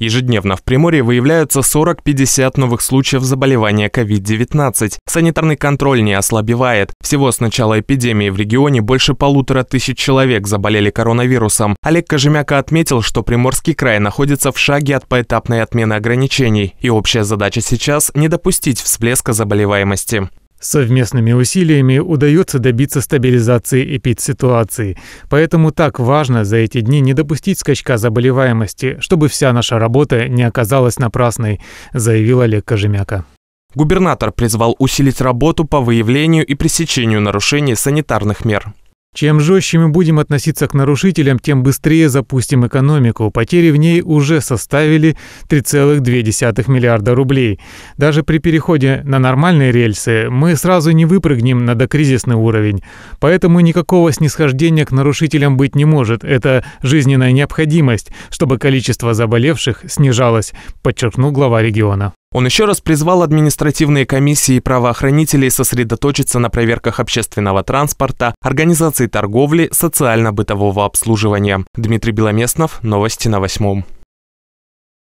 Ежедневно в Приморье выявляются 40-50 новых случаев заболевания COVID-19. Санитарный контроль не ослабевает. Всего с начала эпидемии в регионе больше полутора тысяч человек заболели коронавирусом. Олег Кожемяка отметил, что Приморский край находится в шаге от поэтапной отмены ограничений, и общая задача сейчас – не допустить всплеска заболеваемости. Совместными усилиями удается добиться стабилизации эпидситуации, поэтому так важно за эти дни не допустить скачка заболеваемости, чтобы вся наша работа не оказалась напрасной, заявил Олег Кожемяка. Губернатор призвал усилить работу по выявлению и пресечению нарушений санитарных мер. Чем жестче мы будем относиться к нарушителям, тем быстрее запустим экономику. Потери в ней уже составили 3,2 миллиарда рублей. Даже при переходе на нормальные рельсы мы сразу не выпрыгнем на докризисный уровень. Поэтому никакого снисхождения к нарушителям быть не может. Это жизненная необходимость, чтобы количество заболевших снижалось, подчеркнул глава региона. Он еще раз призвал административные комиссии и правоохранителей сосредоточиться на проверках общественного транспорта, организации торговли, социально-бытового обслуживания. Дмитрий Беломестнов, новости на восьмом.